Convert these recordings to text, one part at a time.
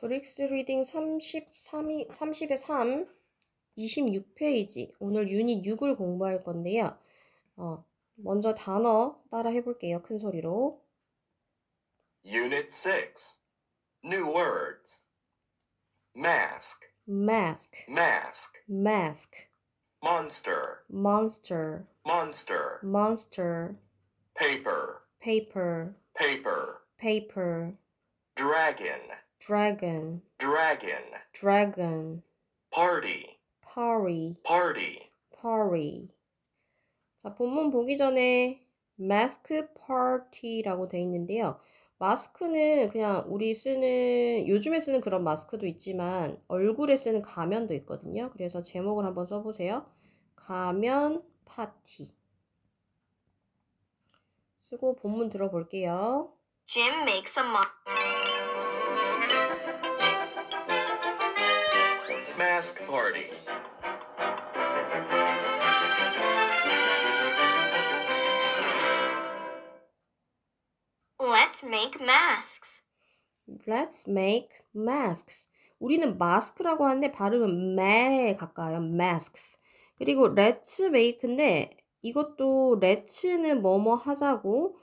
브릭스 리딩 33이, 30의 3, 26페이지. 오늘 유닛 6을 공부할 건데요. 어, 먼저 단어 따라 해볼게요. 큰 소리로. Unit 6. New words. Mask. Mask. Mask. Mask. Monster. Monster. Monster. Monster. Paper. Paper. Paper. Paper. Dragon. dragon, dragon, dragon, party, party, party, party. 자, 본문 보기 전에 mask party라고 돼 있는데요. 마스크는 그냥 우리 쓰는 요즘에 쓰는 그런 마스크도 있지만 얼굴에 쓰는 가면도 있거든요. 그래서 제목을 한번 써보세요. 가면 파티 쓰고 본문 들어볼게요. Jim makes a m o c k mask party. Let's make masks. Let's make masks. 우리는 마스크라고 하는데 발음은 매에 가까워요. masks. 그리고 let's make인데 이것도 let's는 뭐뭐 하자고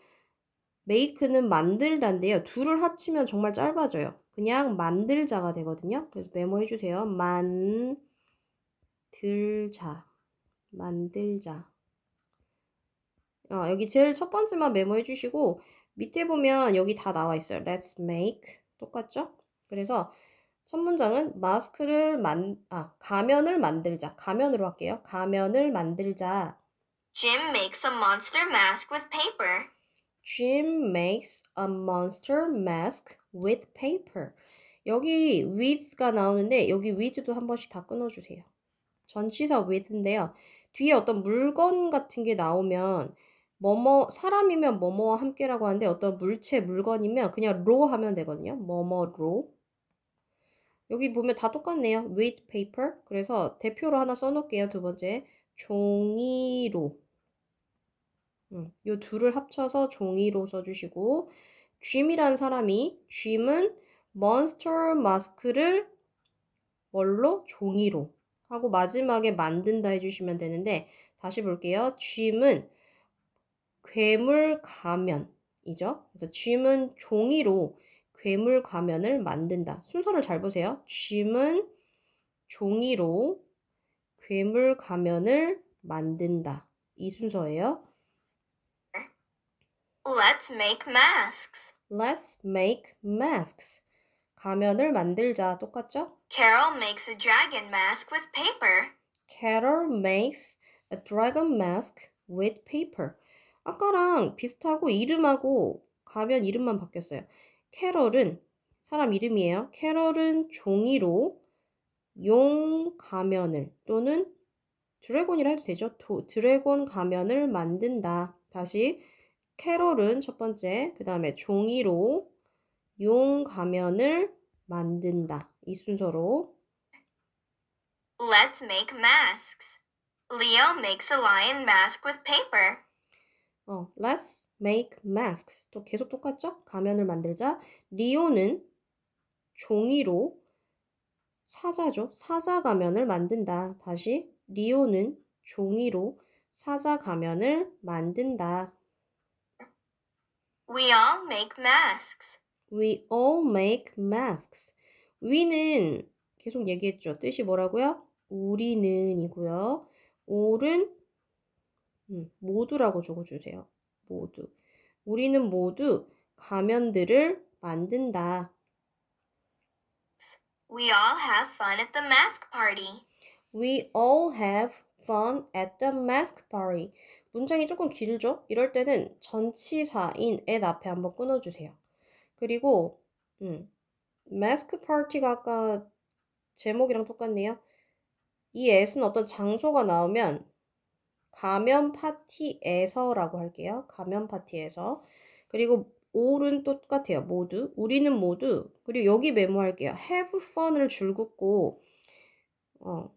make는 만들다인데요. 둘을 합치면 정말 짧아져요. 그냥 만들자가 되거든요. 그래서 메모해 주세요. 만들자. 만들자. 어, 여기 제일 첫 번째만 메모해 주시고 밑에 보면 여기 다 나와 있어요. Let's make 똑같죠? 그래서 첫 문장은 마스크를 만, 아, 가면을 만들자. 가면으로 할게요. 가면을 만들자. Jim makes a monster mask with paper. Jim makes a monster mask with paper. 여기 with가 나오는데 여기 with도 한 번씩 다 끊어주세요. 전치사 with인데요. 뒤에 어떤 물건 같은 게 나오면 뭐뭐 사람이면 뭐뭐와 함께라고 하는데 어떤 물체 물건이면 그냥 로 하면 되거든요. 뭐뭐 로 여기 보면 다 똑같네요. with paper 그래서 대표로 하나 써놓을게요. 두 번째 종이로 음, 요 둘을 합쳐서 종이로 써주시고 쥐이란 사람이 쥐은 몬스터 마스크를 뭘로? 종이로 하고 마지막에 만든다 해주시면 되는데 다시 볼게요. 쥐은 괴물 가면이죠. 그래서 쥐은 종이로 괴물 가면을 만든다. 순서를 잘 보세요. 쥐은 종이로 괴물 가면을 만든다. 이 순서예요. Let's make masks. Let's make masks. 가면을 만들자. 똑같죠? Carol makes a dragon mask with paper. Carol makes a dragon mask with paper. 아까랑 비슷하고 이름하고 가면 이름만 바뀌었어요. 캐럴은 사람 이름이에요. 캐럴은 종이로 용 가면을 또는 드래곤이라 해도 되죠. 도, 드래곤 가면을 만든다. 다시 캐롤은 첫 번째, 그 다음에 종이로 용 가면을 만든다. 이 순서로 Let's make masks. Leo makes a lion mask with paper. 어, let's make masks. 또 계속 똑같죠? 가면을 만들자. 리오는 종이로 사자죠. 사자 가면을 만든다. 다시 리오는 종이로 사자 가면을 만든다. We all make masks. We all make masks. we는 계속 얘기했죠. 뜻이 뭐라고요? 우리는이고요. all은 모두라고 적어주세요. 모두. 우리는 모두 가면들을 만든다. We all have fun at the mask party. We all have fun at the mask party. 문장이 조금 길죠? 이럴 때는 전치사인 at 앞에 한번 끊어주세요. 그리고 음, 마스크 파티가 아까 제목이랑 똑같네요. 이 at은 어떤 장소가 나오면 가면 파티에서라고 할게요. 가면 파티에서. 그리고 올은 똑같아요. 모두. 우리는 모두. 그리고 여기 메모할게요. have fun을 줄긋고 어,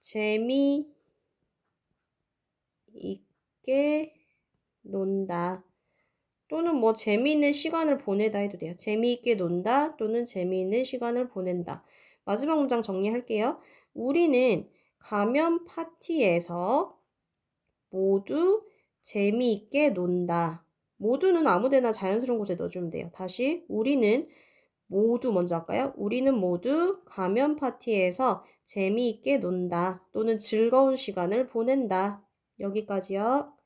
재미 있게 논다. 또는 뭐 재미있는 시간을 보내다 해도 돼요. 재미있게 논다 또는 재미있는 시간을 보낸다. 마지막 문장 정리할게요. 우리는 가면 파티에서 모두 재미있게 논다. 모두는 아무데나 자연스러운 곳에 넣어주면 돼요. 다시 우리는 모두 먼저 할까요? 우리는 모두 가면 파티에서 재미있게 논다 또는 즐거운 시간을 보낸다. 여기까지요.